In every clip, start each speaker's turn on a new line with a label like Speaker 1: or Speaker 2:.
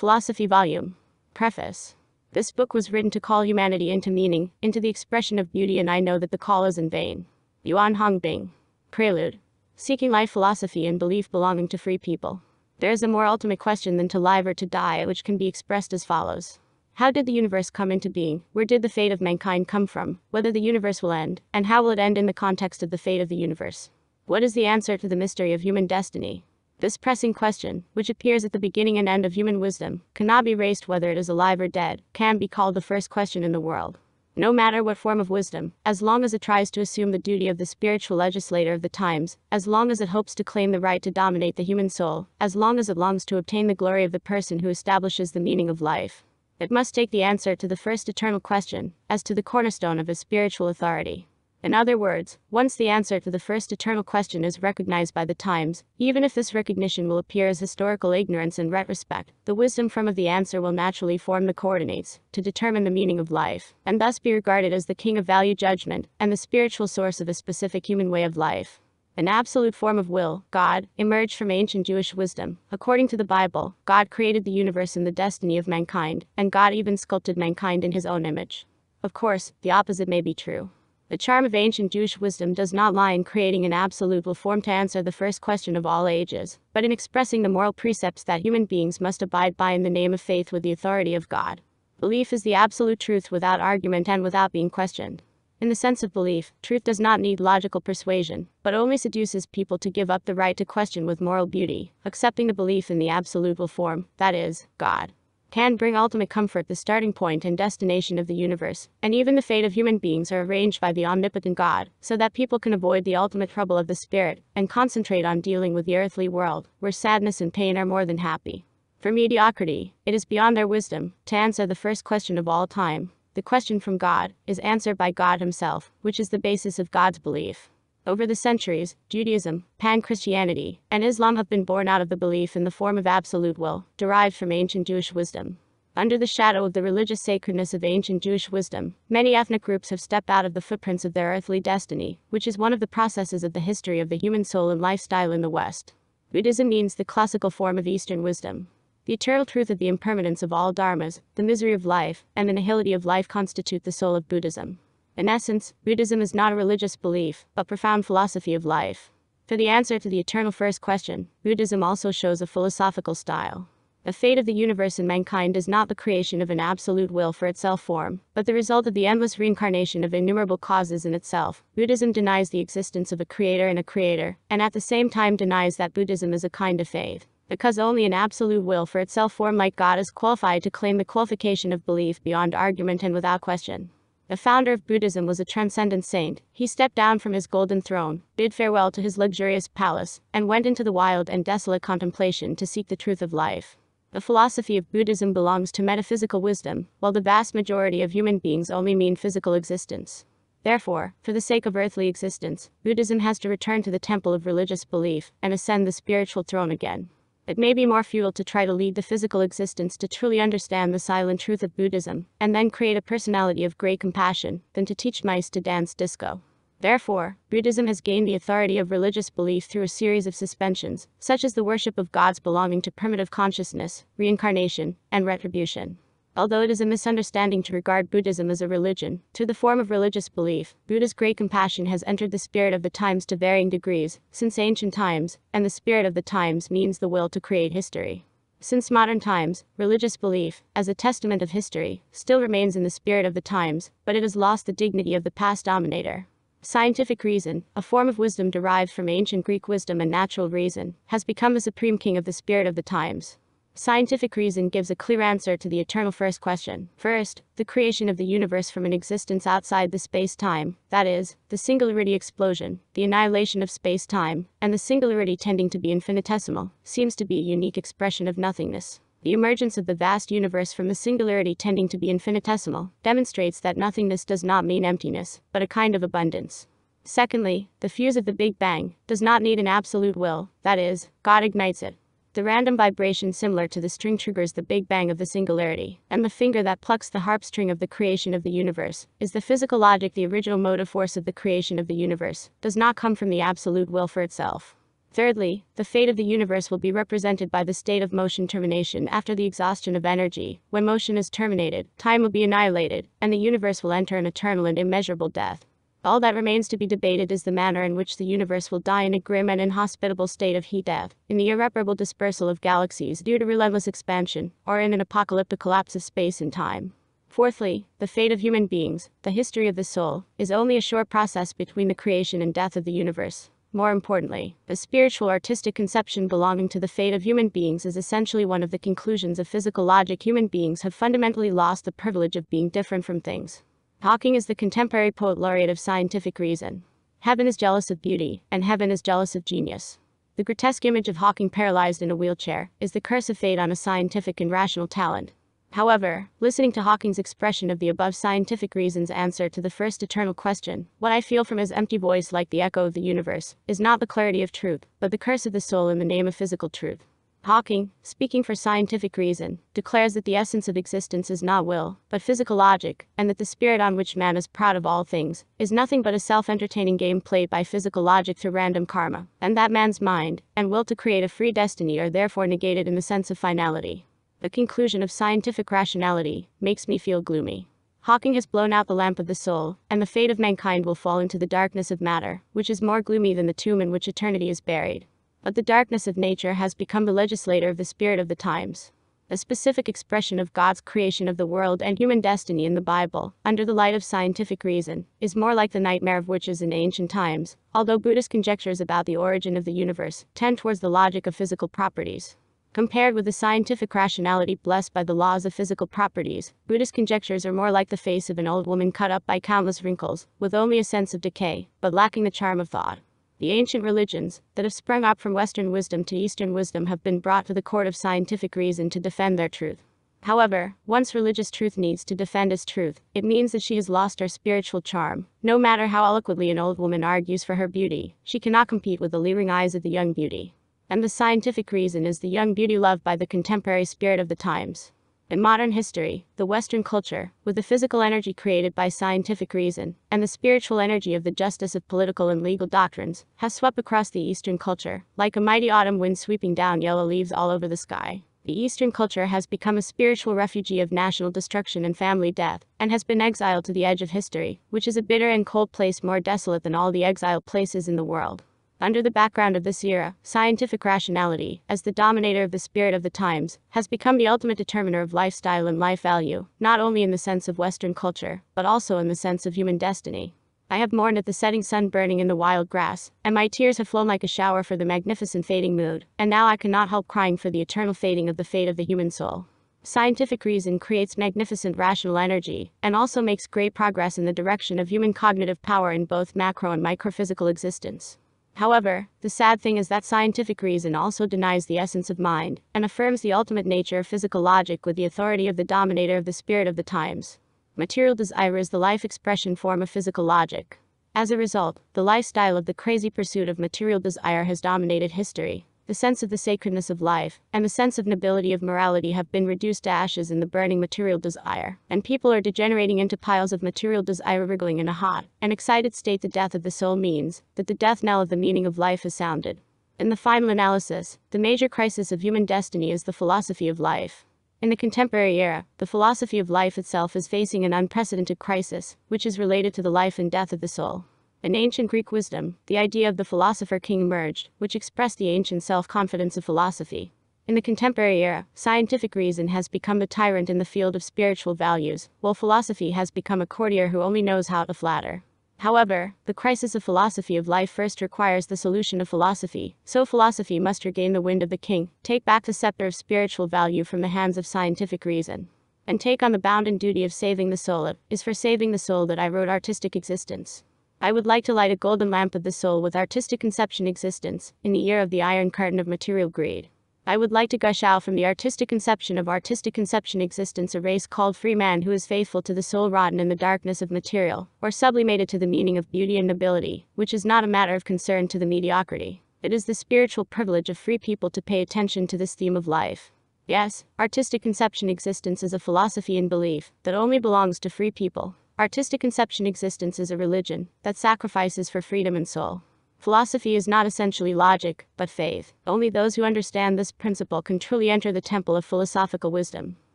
Speaker 1: Philosophy Volume. Preface. This book was written to call humanity into meaning, into the expression of beauty, and I know that the call is in vain. Yuan Hongbing. Prelude. Seeking life philosophy and belief belonging to free people. There is a more ultimate question than to live or to die, which can be expressed as follows. How did the universe come into being? Where did the fate of mankind come from? Whether the universe will end, and how will it end in the context of the fate of the universe? What is the answer to the mystery of human destiny? This pressing question, which appears at the beginning and end of human wisdom, cannot be raised whether it is alive or dead, can be called the first question in the world. No matter what form of wisdom, as long as it tries to assume the duty of the spiritual legislator of the times, as long as it hopes to claim the right to dominate the human soul, as long as it longs to obtain the glory of the person who establishes the meaning of life, it must take the answer to the first eternal question, as to the cornerstone of his spiritual authority. In other words, once the answer to the first eternal question is recognized by the times, even if this recognition will appear as historical ignorance in retrospect, the wisdom from of the answer will naturally form the coordinates to determine the meaning of life, and thus be regarded as the king of value judgment and the spiritual source of a specific human way of life. An absolute form of will, God, emerged from ancient Jewish wisdom. According to the Bible, God created the universe and the destiny of mankind, and God even sculpted mankind in his own image. Of course, the opposite may be true. The charm of ancient Jewish wisdom does not lie in creating an absolute will form to answer the first question of all ages, but in expressing the moral precepts that human beings must abide by in the name of faith with the authority of God. Belief is the absolute truth without argument and without being questioned. In the sense of belief, truth does not need logical persuasion, but only seduces people to give up the right to question with moral beauty, accepting the belief in the absolute will form, that is, God can bring ultimate comfort, the starting point and destination of the universe, and even the fate of human beings are arranged by the omnipotent God, so that people can avoid the ultimate trouble of the spirit and concentrate on dealing with the earthly world, where sadness and pain are more than happy. For mediocrity, it is beyond our wisdom to answer the first question of all time. The question from God is answered by God Himself, which is the basis of God's belief. Over the centuries, Judaism, pan Christianity, and Islam have been born out of the belief in the form of absolute will, derived from ancient Jewish wisdom. Under the shadow of the religious sacredness of ancient Jewish wisdom, many ethnic groups have stepped out of the footprints of their earthly destiny, which is one of the processes of the history of the human soul and lifestyle in the West. Buddhism means the classical form of Eastern wisdom. The eternal truth of the impermanence of all dharmas, the misery of life, and the nihility of life constitute the soul of Buddhism. In essence, Buddhism is not a religious belief, but profound philosophy of life. For the answer to the eternal first question, Buddhism also shows a philosophical style. The fate of the universe and mankind is not the creation of an absolute will for itself form, but the result of the endless reincarnation of innumerable causes in itself. Buddhism denies the existence of a creator and a creator, and at the same time denies that Buddhism is a kind of faith. Because only an absolute will for itself form like God is qualified to claim the qualification of belief beyond argument and without question the founder of Buddhism was a transcendent saint. He stepped down from his golden throne, bid farewell to his luxurious palace, and went into the wild and desolate contemplation to seek the truth of life. The philosophy of Buddhism belongs to metaphysical wisdom, while the vast majority of human beings only mean physical existence. Therefore, for the sake of earthly existence, Buddhism has to return to the temple of religious belief and ascend the spiritual throne again. It may be more fuel to try to lead the physical existence to truly understand the silent truth of Buddhism, and then create a personality of great compassion, than to teach mice to dance disco. Therefore, Buddhism has gained the authority of religious belief through a series of suspensions, such as the worship of gods belonging to primitive consciousness, reincarnation, and retribution. Although it is a misunderstanding to regard Buddhism as a religion, to the form of religious belief, Buddha's great compassion has entered the spirit of the times to varying degrees, since ancient times, and the spirit of the times means the will to create history. Since modern times, religious belief, as a testament of history, still remains in the spirit of the times, but it has lost the dignity of the past dominator. Scientific reason, a form of wisdom derived from ancient Greek wisdom and natural reason, has become the supreme king of the spirit of the times. Scientific reason gives a clear answer to the eternal first question. First, the creation of the universe from an existence outside the space time, that is, the singularity explosion, the annihilation of space time, and the singularity tending to be infinitesimal, seems to be a unique expression of nothingness. The emergence of the vast universe from the singularity tending to be infinitesimal demonstrates that nothingness does not mean emptiness, but a kind of abundance. Secondly, the fuse of the Big Bang does not need an absolute will, that is, God ignites it. The random vibration similar to the string triggers the Big Bang of the singularity, and the finger that plucks the harp string of the creation of the universe, is the physical logic the original motive force of the creation of the universe, does not come from the absolute will for itself. Thirdly, the fate of the universe will be represented by the state of motion termination after the exhaustion of energy. When motion is terminated, time will be annihilated, and the universe will enter an eternal and immeasurable death. All that remains to be debated is the manner in which the universe will die in a grim and inhospitable state of heat death, in the irreparable dispersal of galaxies due to relentless expansion, or in an apocalyptic collapse of space and time. Fourthly, the fate of human beings, the history of the soul, is only a short process between the creation and death of the universe. More importantly, the spiritual artistic conception belonging to the fate of human beings is essentially one of the conclusions of physical logic. Human beings have fundamentally lost the privilege of being different from things. Hawking is the contemporary poet laureate of scientific reason. Heaven is jealous of beauty, and heaven is jealous of genius. The grotesque image of Hawking paralyzed in a wheelchair is the curse of fate on a scientific and rational talent. However, listening to Hawking's expression of the above scientific reason's answer to the first eternal question, what I feel from his empty voice like the echo of the universe, is not the clarity of truth, but the curse of the soul in the name of physical truth. Hawking, speaking for scientific reason, declares that the essence of existence is not will, but physical logic, and that the spirit on which man is proud of all things is nothing but a self entertaining game played by physical logic through random karma, and that man's mind and will to create a free destiny are therefore negated in the sense of finality. The conclusion of scientific rationality makes me feel gloomy. Hawking has blown out the lamp of the soul, and the fate of mankind will fall into the darkness of matter, which is more gloomy than the tomb in which eternity is buried. But the darkness of nature has become the legislator of the spirit of the times, a specific expression of God's creation of the world and human destiny in the Bible, under the light of scientific reason, is more like the nightmare of witches in ancient times, although Buddhist conjectures about the origin of the universe tend towards the logic of physical properties. Compared with the scientific rationality blessed by the laws of physical properties, Buddhist conjectures are more like the face of an old woman cut up by countless wrinkles, with only a sense of decay, but lacking the charm of thought. The ancient religions that have sprung up from Western wisdom to Eastern wisdom have been brought to the court of scientific reason to defend their truth. However, once religious truth needs to defend its truth, it means that she has lost her spiritual charm. No matter how eloquently an old woman argues for her beauty, she cannot compete with the leering eyes of the young beauty. And the scientific reason is the young beauty loved by the contemporary spirit of the times in modern history, the Western culture, with the physical energy created by scientific reason, and the spiritual energy of the justice of political and legal doctrines, has swept across the Eastern culture, like a mighty autumn wind sweeping down yellow leaves all over the sky. The Eastern culture has become a spiritual refugee of national destruction and family death, and has been exiled to the edge of history, which is a bitter and cold place more desolate than all the exiled places in the world under the background of this era, scientific rationality, as the dominator of the spirit of the times, has become the ultimate determiner of lifestyle and life value, not only in the sense of Western culture, but also in the sense of human destiny. I have mourned at the setting sun burning in the wild grass, and my tears have flown like a shower for the magnificent fading mood, and now I cannot help crying for the eternal fading of the fate of the human soul. Scientific reason creates magnificent rational energy, and also makes great progress in the direction of human cognitive power in both macro and microphysical existence. However, the sad thing is that scientific reason also denies the essence of mind and affirms the ultimate nature of physical logic with the authority of the dominator of the spirit of the times. Material desire is the life expression form of physical logic. As a result, the lifestyle of the crazy pursuit of material desire has dominated history the sense of the sacredness of life, and the sense of nobility of morality have been reduced to ashes in the burning material desire, and people are degenerating into piles of material desire wriggling in a hot and excited state the death of the soul means that the death knell of the meaning of life is sounded. In the final analysis, the major crisis of human destiny is the philosophy of life. In the contemporary era, the philosophy of life itself is facing an unprecedented crisis, which is related to the life and death of the soul. In ancient Greek wisdom, the idea of the philosopher king emerged, which expressed the ancient self confidence of philosophy. In the contemporary era, scientific reason has become a tyrant in the field of spiritual values, while philosophy has become a courtier who only knows how to flatter. However, the crisis of philosophy of life first requires the solution of philosophy, so philosophy must regain the wind of the king, take back the scepter of spiritual value from the hands of scientific reason and take on the bounden duty of saving the soul of, is for saving the soul that I wrote artistic existence. I would like to light a golden lamp of the soul with artistic conception existence, in the ear of the iron curtain of material greed. I would like to gush out from the artistic conception of artistic conception existence a race called free man who is faithful to the soul rotten in the darkness of material, or sublimated to the meaning of beauty and nobility, which is not a matter of concern to the mediocrity. It is the spiritual privilege of free people to pay attention to this theme of life. Yes, artistic conception existence is a philosophy and belief that only belongs to free people. Artistic conception existence is a religion that sacrifices for freedom and soul. Philosophy is not essentially logic, but faith. Only those who understand this principle can truly enter the temple of philosophical wisdom.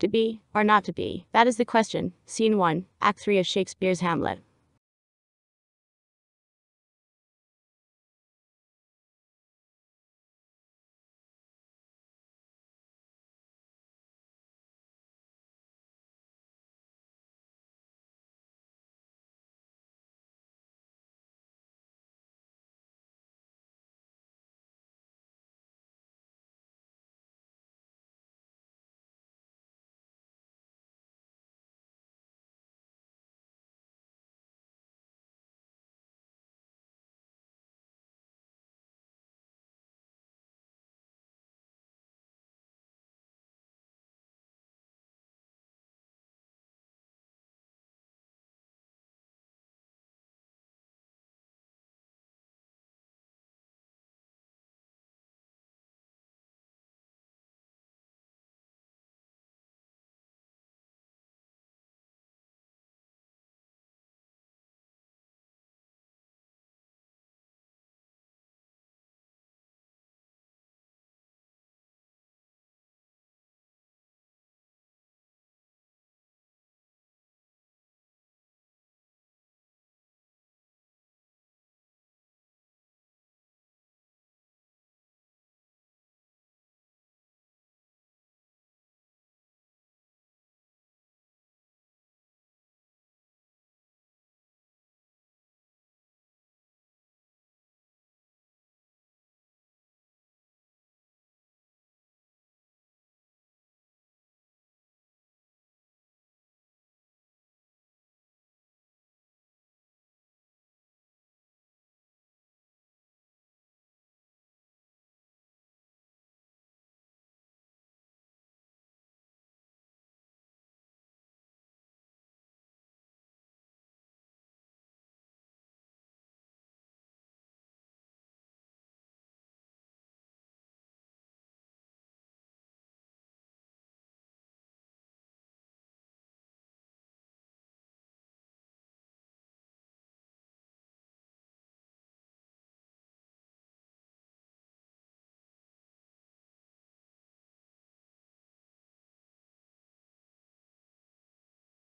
Speaker 1: To be, or not to be, that is the question. Scene 1, Act 3 of Shakespeare's Hamlet.